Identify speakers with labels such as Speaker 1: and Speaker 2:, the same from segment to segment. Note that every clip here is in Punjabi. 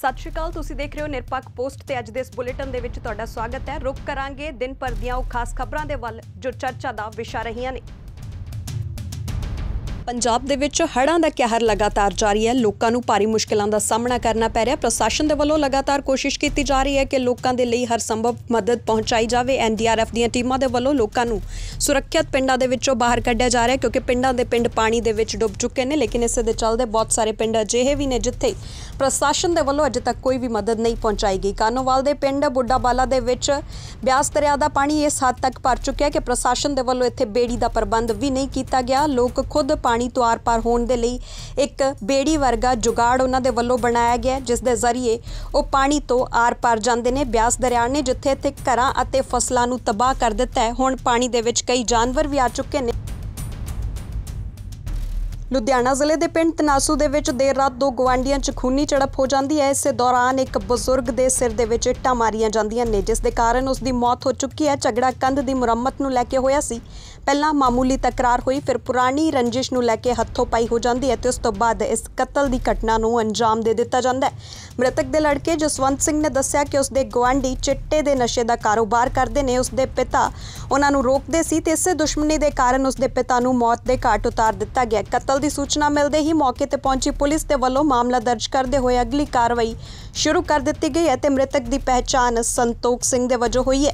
Speaker 1: ਸਤਿ ਸ਼੍ਰੀ ਅਕਾਲ ਤੁਸੀਂ ਦੇਖ ਰਹੇ ਹੋ ਨਿਰਪੱਖ ਪੋਸਟ ਤੇ ਅੱਜ ਦੇ ਇਸ ਬੁਲੇਟਿਨ ਦੇ ਵਿੱਚ ਤੁਹਾਡਾ ਸਵਾਗਤ ਹੈ ਰੁਕ ਕਰਾਂਗੇ ਦਿਨ ਭਰ ਦੀਆਂ ਉਹ ਖਾਸ ਖਬਰਾਂ ਦੇ ਵੱਲ ਜੋ ਚਰਚਾ ਦਾ ਵਿਸ਼ਾ ਰਹੀਆਂ ਨੇ ਪੰਜਾਬ ਦੇ ਵਿੱਚ ਹੜ੍ਹਾਂ ਦਾ ਕਹਿਰ ਲਗਾਤਾਰ ਜਾਰੀ ਹੈ ਲੋਕਾਂ ਨੂੰ ਭਾਰੀ ਮੁਸ਼ਕਲਾਂ ਦਾ ਸਾਹਮਣਾ ਕਰਨਾ ਪੈ ਰਿਹਾ ਪ੍ਰਸ਼ਾਸਨ ਦੇ ਵੱਲੋਂ ਲਗਾਤਾਰ ਕੋਸ਼ਿਸ਼ ਕੀਤੀ ਜਾ ਰਹੀ ਹੈ ਕਿ ਲੋਕਾਂ ਦੇ ਲਈ ਹਰ ਸੰਭਵ ਮਦਦ ਪਹੁੰਚਾਈ ਜਾਵੇ ਐਨਡੀਆਰਐਫ ਦੀਆਂ ਟੀਮਾਂ ਦੇ ਵੱਲੋਂ ਲੋਕਾਂ ਨੂੰ ਸੁਰੱਖਿਅਤ ਪਿੰਡਾਂ ਦੇ ਵਿੱਚੋਂ ਬਾਹਰ ਕੱਢਿਆ ਜਾ ਰਿਹਾ ਕਿਉਂਕਿ ਪਿੰਡਾਂ ਦੇ ਪਿੰਡ ਪਾਣੀ ਦੇ ਵਿੱਚ ਡੁੱਬ ਚੁੱਕੇ ਨੇ ਲੇਕਿਨ ਇਸ ਦੇ ਚੱਲਦੇ ਬਹੁਤ ਸਾਰੇ ਪਿੰਡ ਅਜਿਹੇ ਵੀ ਨੇ ਜਿੱਥੇ ਪ੍ਰਸ਼ਾਸਨ ਦੇ ਵੱਲੋਂ ਅਜੇ ਤੱਕ ਕੋਈ ਵੀ ਮਦਦ ਨਹੀਂ ਪਹੁੰਚਾਈ ਗਈ ਕਾਨੋਵਾਲ ਦੇ ਪਿੰਡ ਬਾਲਾ ਦੇ ਵਿੱਚ ਬਿਆਸ ਦਰਿਆ ਦਾ ਪਾਣੀ ਇਸ ਹੱਦ ਤੱਕ ਭਰ ਚੁੱਕਿਆ ਕਿ ਪ੍ਰਸ਼ਾਸਨ ਦੇ ਵੱਲੋਂ ਇੱਥੇ ਬੇੜੀ ਦਾ ਪ੍ਰਬੰਧ ਵੀ ਨਹੀਂ ਕੀਤਾ ਗਿਆ ਲੋਕ ਖੁਦ ਪਾਣੀ ਤੋਂ ਆਰ-ਪਾਰ ਹੋਣ ਦੇ ਲਈ ਇੱਕ ਬੇੜੀ ਵਰਗਾ ਜੁਗਾੜ ਉਹਨਾਂ ਦੇ ਵੱਲੋਂ ਬਣਾਇਆ ਗਿਆ ਜਿਸ ਦੇ ਜ਼ਰੀਏ ਉਹ ਪਾਣੀ ਤੋਂ ਆਰ-ਪਾਰ ਜਾਂਦੇ ਨੇ ਬਿਆਸ ਦਰਿਆ ਨੇ ਜਿੱਥੇ ਇੱਥੇ ਘਰਾਂ ਅਤੇ ਫਸਲਾਂ ਨੂੰ ਤਬਾਹ ਕਰ ਦਿੱਤਾ ਹੈ ਹੁਣ ਪਾਣੀ ਦੇ ਵਿੱਚ ਕਈ ਜਾਨਵਰ ਵੀ ਆ ਚੁੱਕੇ ਨੇ ਲੁਧਿਆਣਾ ਜ਼ਿਲ੍ਹੇ ਦੇ ਪਿੰਡ ਤਨਾਸੂ ਦੇ ਵਿੱਚ ਦੇਰ ਰਾਤ ਦੋ ਗਵਾਂਡੀਆਂ 'ਚ ਖੂਨੀ ਝੜਪ ਹੋ ਜਾਂਦੀ ਹੈ ਇਸੇ ਦੌਰਾਨ ਇੱਕ ਬਜ਼ੁਰਗ ਦੇ ਸਿਰ ਦੇ ਵਿੱਚ ਇੱਟਾਂ ਮਾਰੀਆਂ ਜਾਂਦੀਆਂ ਨੇ ਜਿਸ ਦੇ ਕਾਰਨ ਉਸ ਦੀ ਮੌਤ ਹੋ ਚੁੱਕੀ ਹੈ ਝਗੜਾ ਕੰਧ ਦੀ ਮੁਰੰਮਤ ਨੂੰ ਲੈ ਕੇ ਹੋਇਆ ਸੀ ਪਹਿਲਾਂ ਮਾਮੂਲੀ ਤਕਰਾਰ ਹੋਈ ਫਿਰ ਪੁਰਾਣੀ ਰੰਜਿਸ਼ ਨੂੰ ਲੈ ਕੇ ਹੱਥੋਂ ਪਾਈ ਹੋ ਜਾਂਦੀ ਹੈ ਤੇ ਉਸ ਤੋਂ ਬਾਅਦ ਇਸ ਕਤਲ ਦੀ ਘਟਨਾ ਨੂੰ ਅੰਜਾਮ ਦੇ ਦਿੱਤਾ ਜਾਂਦਾ ਹੈ ਮ੍ਰਿਤਕ ਦੇ ਲੜਕੇ ਜਸਵੰਤ ਸਿੰਘ ਨੇ ਦੱਸਿਆ ਕਿ ਉਸ ਦੇ ਗਵਾਂਡੀ ਚਿੱਟੇ ਦੇ ਨਸ਼ੇ ਦਾ ਕਾਰੋਬਾਰ ਕਰਦੇ ਨੇ ਉਸ ਦੇ ਪਿਤਾ ਉਹਨਾਂ ਨੂੰ ਰੋਕਦੇ ਸੀ ਤੇ ਇਸੇ ਦੁਸ਼ਮਣੀ ਦੇ ਕਾਰਨ ਉਸ ਦੇ ਪਿਤਾ ਨੂੰ ਮੌਤ ਦੇ ਘਾਟ ਉਤਾਰ ਦਿੱਤਾ ਗਿਆ ਕਤਲ ਦੀ ਸੂਚਨਾ ਮਿਲਦੇ ਹੀ ਮੌਕੇ ਤੇ ਪਹੁੰਚੀ ਪੁਲਿਸ ਦੇ ਵੱਲੋਂ ਮਾਮਲਾ ਦਰਜ ਕਰਦੇ ਹੋਏ ਅਗਲੀ ਕਾਰਵਾਈ ਸ਼ੁਰੂ ਕਰ ਦਿੱਤੀ ਗਈ ਹੈ ਤੇ ਮ੍ਰਿਤਕ ਦੀ ਪਹਿਚਾਣ ਸੰਤੋਖ ਸਿੰਘ ਦੇ ਵਜੋਂ ਹੋਈ ਹੈ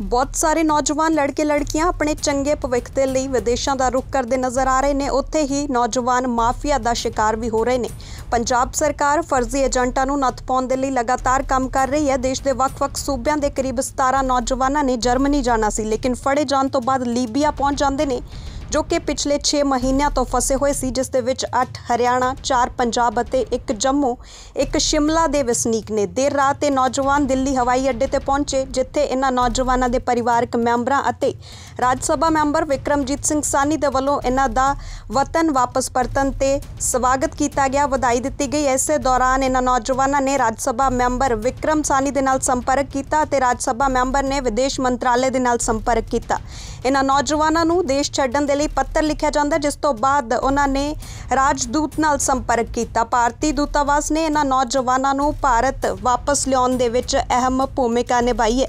Speaker 1: ਬਹੁਤ ਸਾਰੇ ਨੌਜਵਾਨ ਲੜਕੇ ਲੜਕੀਆਂ ਆਪਣੇ ਚੰਗੇ ਭਵਿੱਖ ਦੇ ਲਈ ਵਿਦੇਸ਼ਾਂ ਦਾ ਰੁਖ ਕਰਦੇ ਨਜ਼ਰ ਆ ਰਹੇ ਨੇ ਉੱਥੇ ਹੀ ਨੌਜਵਾਨ ਮਾਫੀਆ ਦਾ ਸ਼ਿਕਾਰ ਵੀ ਹੋ ਰਹੇ ਨੇ ਪੰਜਾਬ ਸਰਕਾਰ ਫਰਜ਼ੀ ਏਜੰਟਾਂ ਨੂੰ ਨੱਥ ਪਾਉਣ ਦੇ ਲਈ ਲਗਾਤਾਰ ਕੰਮ ਕਰ ਰਹੀ ਹੈ ਦੇਸ਼ ਦੇ ਵੱਖ-ਵੱਖ ਸੂਬਿਆਂ ਦੇ ਕਰੀਬ 17 ਨੌਜਵਾਨਾਂ ਨੇ ਜਰਮਨੀ ਜਾਣਾ ਸੀ ਲੇਕਿਨ ਫੜੇ ਜਾਣ ਤੋਂ ਬਾਅਦ ਲੀਬੀਆ ਪਹੁੰਚ ਜਾਂਦੇ ਨੇ ਜੋ ਕਿ ਪਿਛਲੇ 6 ਮਹੀਨਿਆਂ ਤੋਂ ਫਸੇ ਹੋਏ ਸੀ ਜਿਸ ਦੇ ਵਿੱਚ 8 ਹਰਿਆਣਾ 4 ਪੰਜਾਬ ਅਤੇ 1 ਜੰਮੂ 1 ਸ਼ਿਮਲਾ ਦੇ ਵਸਨੀਕ ਨੇ ਦੇਰ ਰਾਤ ਤੇ ਨੌਜਵਾਨ ਦਿੱਲੀ ਹਵਾਈ ਅੱਡੇ ਤੇ ਪਹੁੰਚੇ ਜਿੱਥੇ ਇਹਨਾਂ ਨੌਜਵਾਨਾਂ ਦੇ ਪਰਿਵਾਰਕ ਮੈਂਬਰਾਂ ਅਤੇ ਰਾਜ ਸਭਾ ਮੈਂਬਰ ਵਿਕਰਮਜੀਤ ਸਿੰਘ ਸਾਨੀ ਦੇ ਵੱਲੋਂ ਇਹਨਾਂ ਦਾ ਵਤਨ ਵਾਪਸ ਪਰਤਨ ਤੇ ਸਵਾਗਤ ਕੀਤਾ ਗਿਆ ਵਧਾਈ ਦਿੱਤੀ ਗਈ ਇਸੇ ਦੌਰਾਨ ਇਹਨਾਂ ਨੌਜਵਾਨਾਂ ਨੇ ਰਾਜ ਸਭਾ ਮੈਂਬਰ ਵਿਕਰਮ ਸਾਨੀ ਦੇ ਨਾਲ ਸੰਪਰਕ ਕੀਤਾ ਤੇ ਰਾਜ ਸਭਾ ਮੈਂਬਰ ਨੇ ਵਿਦੇਸ਼ ਮੰਤਰਾਲੇ ਦੇ ਨਾਲ ਸੰਪਰਕ ਕੀਤਾ ਇਹਨਾਂ ਨੌਜਵਾਨਾਂ ਨੂੰ ਦੇਸ਼ ਛੱਡਣ ਦੇ ਲਈ ਪੱਤਰ ਲਿਖਿਆ ਜਾਂਦਾ ਜਿਸ ਤੋਂ ਬਾਅਦ ਉਹਨਾਂ ਨੇ ਰਾਜਦੂਤ ਨਾਲ ਸੰਪਰਕ ਕੀਤਾ ਭਾਰਤੀ ਦੂਤਾਵਾਸ ਨੇ ਇਹਨਾਂ ਨੌਜਵਾਨਾਂ ਨੂੰ ਭਾਰਤ ਵਾਪਸ ਲਿਆਉਣ ਦੇ ਵਿੱਚ ਅਹਿਮ ਭੂਮਿਕਾ ਨਿਭਾਈ ਹੈ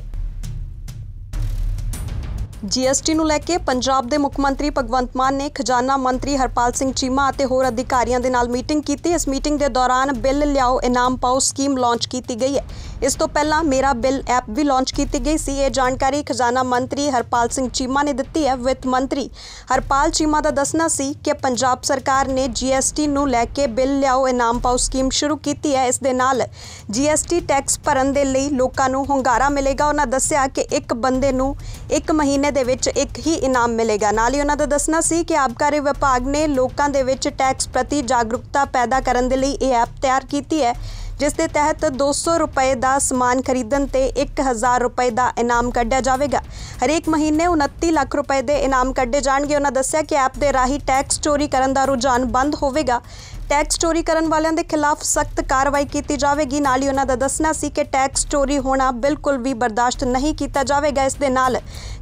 Speaker 1: ਜੀਐਸਟੀ ਨੂੰ ਲੈ ਕੇ ਪੰਜਾਬ ਦੇ ਮੁੱਖ ਮੰਤਰੀ ਭਗਵੰਤ ਮਾਨ ਨੇ ਖਜ਼ਾਨਾ ਮੰਤਰੀ ਹਰਪਾਲ ਸਿੰਘ ਚੀਮਾ ਅਤੇ ਹੋਰ ਅਧਿਕਾਰੀਆਂ ਦੇ ਨਾਲ ਮੀਟਿੰਗ ਕੀਤੀ ਇਸ ਮੀਟਿੰਗ ਦੇ ਦੌਰਾਨ ਬਿੱਲ ਲਿਆਓ ਇਨਾਮ ਪਾਓ ਸਕੀਮ ਲਾਂਚ ਕੀਤੀ ਗਈ ਹੈ ਇਸ ਤੋਂ ਪਹਿਲਾਂ ਮੇਰਾ ਬਿੱਲ ਐਪ ਵੀ ਲਾਂਚ ਕੀਤੀ ਗਈ ਸੀ ਇਹ ਜਾਣਕਾਰੀ ਖਜ਼ਾਨਾ ਮੰਤਰੀ ਹਰਪਾਲ ਸਿੰਘ ਚੀਮਾ ਨੇ ਦਿੱਤੀ ਹੈ ਵਿੱਤ ਮੰਤਰੀ ਹਰਪਾਲ ਚੀਮਾ ਦਾ ਦੱਸਣਾ ਸੀ ਕਿ ਪੰਜਾਬ ਸਰਕਾਰ ਨੇ ਜੀਐਸਟੀ ਨੂੰ ਲੈ ਕੇ ਬਿੱਲ ਲਿਆਓ ਇਨਾਮ ਪਾਓ ਸਕੀਮ ਸ਼ੁਰੂ ਕੀਤੀ ਹੈ ਇਸ ਦੇ ਨਾਲ ਜੀਐਸਟੀ ਟੈਕਸ ਭਰਨ ਦੇ ਲਈ ਲੋਕਾਂ ਨੂੰ ਹੰਗਾਰਾ ਮਿਲੇਗਾ ਉਹਨਾਂ ਦੱਸਿਆ ਕਿ ਇੱਕ ਬੰਦੇ ਨੂੰ ਇੱਕ ਮਹੀਨੇ ਦੇ ਵਿੱਚ ਇੱਕ ਹੀ ਇਨਾਮ ਮਿਲੇਗਾ ਨਾਲ ਹੀ ਉਹਨਾਂ ਦਾ ਦੱਸਣਾ ਸੀ ਕਿ ਆਬਕਾਰੀ ਵਿਭਾਗ ਨੇ ਲੋਕਾਂ ਦੇ ਵਿੱਚ ਟੈਕਸ ਪ੍ਰਤੀ ਜਾਗਰੂਕਤਾ ਪੈਦਾ ਕਰਨ ਦੇ ਲਈ ਇਹ ਐਪ ਤਿਆਰ ਕੀਤੀ ਹੈ ਜਿਸ ਦੇ ਤਹਿਤ 200 ਰੁਪਏ ਦਾ ਸਮਾਨ ਖਰੀਦਣ ਤੇ 1000 ਰੁਪਏ ਦਾ ਇਨਾਮ ਕੱਢਿਆ ਜਾਵੇਗਾ ਹਰੇਕ ਮਹੀਨੇ 29 ਲੱਖ ਰੁਪਏ ਦੇ ਇਨਾਮ ਕੱਢੇ ਜਾਣਗੇ ਉਹਨਾਂ ਦੱਸਿਆ ਕਿ ਐਪ ਦੇ ਰਾਹੀਂ ਟੈਕਸ ਚੋਰੀ ਕਰਨ ਦਾ ਰੁਝਾਨ ਬੰਦ ਹੋਵੇਗਾ ਟੈਕਸ ਚੋਰੀ ਕਰਨ ਵਾਲਿਆਂ ਦੇ ਖਿਲਾਫ ਸਖਤ ਕਾਰਵਾਈ ਕੀਤੀ ਜਾਵੇਗੀ ਨਾਲ ਹੀ ਉਹਨਾਂ ਦਾ ਦੱਸਣਾ ਸੀ ਕਿ ਟੈਕਸ ਚੋਰੀ ਹੋਣਾ ਬਿਲਕੁਲ ਵੀ ਬਰਦਾਸ਼ਤ ਨਹੀਂ ਕੀਤਾ ਜਾਵੇਗਾ ਇਸ ਦੇ ਨਾਲ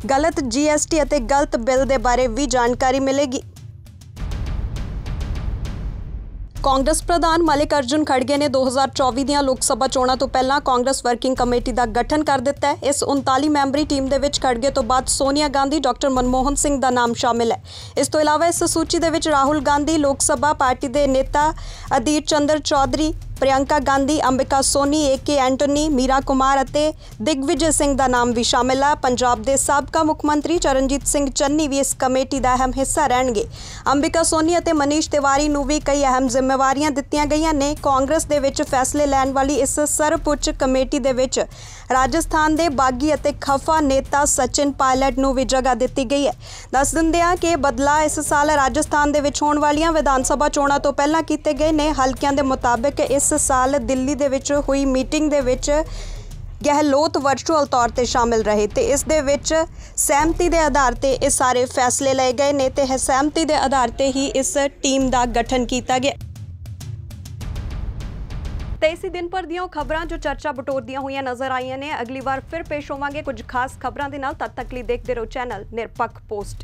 Speaker 1: ਗਲਤ ਜੀਐਸਟੀ ਅਤੇ ਗਲਤ ਬਿੱਲ ਦੇ ਬਾਰੇ ਵੀ ਜਾਣਕਾਰੀ ਮਿਲੇਗੀ ਕਾਂਗਰਸ ਪ੍ਰਧਾਨ ਮਲਿਕ ਅਰਜੁਨ ਖੜਗੇ ਨੇ 2024 ਦੀਆਂ ਲੋਕ ਸਭਾ ਚੋਣਾਂ ਤੋਂ ਪਹਿਲਾਂ ਕਾਂਗਰਸ ਵਰਕਿੰਗ ਕਮੇਟੀ ਦਾ ਗਠਨ ਕਰ ਦਿੱਤਾ ਹੈ ਇਸ 39 ਮੈਂਬਰੀ ਟੀਮ ਦੇ ਵਿੱਚ ਖੜਗੇ ਤੋਂ ਬਾਅਦ ਸੋਨੀਆ ਗਾਂਧੀ ਡਾਕਟਰ ਮਨਮੋਹਨ ਸਿੰਘ ਦਾ ਨਾਮ ਸ਼ਾਮਿਲ ਹੈ ਇਸ ਤੋਂ ਇਲਾਵਾ ਇਸ ਸੂਚੀ ਦੇ ਵਿੱਚ ਰਾਹੁਲ ਗਾਂਧੀ ਲੋਕ ਸਭਾ ਪਾਰਟੀ ਦੇ ਨੇਤਾ ਅਦੀਰ ਚੰਦਰ ਚੌਧਰੀ ਪ੍ਰਿਯੰਕਾ ਗਾਂਧੀ ਅੰਬਿਕਾ ਸੋਨੀ ਏਕੇ ਐਂਟੋਨੀ ਮੀਰਾ ਕੁਮਾਰ ਅਤੇ ਦਿਗਵਿਜੇ ਸਿੰਘ ਦਾ ਨਾਮ ਵੀ ਸ਼ਾਮਿਲ ਹੈ ਪੰਜਾਬ ਦੇ ਸਾਬਕਾ ਮੁੱਖ ਮੰਤਰੀ ਚਰਨਜੀਤ ਸਿੰਘ ਚੰਨੀ ਵੀ ਇਸ ਕਮੇਟੀ ਦਾ ਅਹਿਮ ਹਿੱਸਾ ਰਹਿਣਗੇ ਅੰਬਿਕਾ ਸੋਨੀ ਅਤੇ ਮਨੀਸ਼ ਤਿਵਾਰੀ ਨੂੰ ਵੀ ਕਈ ਅਹਿਮ ਜ਼ਿੰਮੇਵਾਰੀਆਂ ਦਿੱਤੀਆਂ ਗਈਆਂ ਨੇ ਕਾਂਗਰਸ ਦੇ ਵਿੱਚ ਫੈਸਲੇ ਲੈਣ ਵਾਲੀ ਇਸ ਸਰਪੁੱਚ ਕਮੇਟੀ ਦੇ ਵਿੱਚ ਰਾਜਸਥਾਨ ਦੇ ਬਾਗੀ ਅਤੇ ਖਫਾ ਨੇਤਾ ਸਚਿਨ ਪਾਇਲਟ ਨੂੰ ਵੀ ਜਗ੍ਹਾ ਦਿੱਤੀ ਗਈ ਹੈ ਦੱਸ ਦਿੰਦੇ ਹਾਂ ਕਿ ਬਦਲਾ ਇਸ ਸਾਲ ਰਾਜਸਥਾਨ ਦੇ ਵਿੱਚ ਹੋਣ ਵਾਲੀਆਂ ਵਿਧਾਨ ਸਭਾ ਚੋਣਾਂ ਤੋਂ ਪਹਿਲਾਂ ਕੀਤੇ ਗਏ ਨੇ ਹਲਕਿਆਂ ਦੇ ਮੁਤਾਬਕ ਇਸ ਇਸ ਸਾਲ ਦਿੱਲੀ ਦੇ ਵਿੱਚ ਹੋਈ ਮੀਟਿੰਗ ਦੇ ਵਿੱਚ ਗਹਿਲੋਤ ਵਰਚੁਅਲ ਤੌਰ ਤੇ ਸ਼ਾਮਿਲ ਰਹੇ ਤੇ ਇਸ ਦੇ ਵਿੱਚ ਸਹਿਮਤੀ ਦੇ ਆਧਾਰ ਤੇ ਇਹ ਸਾਰੇ ਫੈਸਲੇ ਲਏ ਗਏ ਨੇ ਤੇ ਸਹਿਮਤੀ ਦੇ ਆਧਾਰ ਤੇ ਹੀ ਇਸ ਟੀਮ ਦਾ ਗਠਨ ਕੀਤਾ ਗਿਆ ਤੇ ਇਸੇ ਦਿਨ ਪਰ ਦੀਆਂ ਖਬਰਾਂ ਜੋ ਚਰਚਾ ਬਟੋਰਦੀਆਂ ਹੋਈਆਂ ਨਜ਼ਰ ਆਈਆਂ ਨੇ ਅਗਲੀ ਵਾਰ ਫਿਰ ਪੇਸ਼ ਹੋਵਾਂਗੇ ਕੁਝ ਖਾਸ ਖਬਰਾਂ ਦੇ ਨਾਲ ਤਦ ਤੱਕ ਲਈ ਦੇਖਦੇ ਰਹੋ ਚੈਨਲ ਨਿਰਪੱਖ ਪੋਸਟ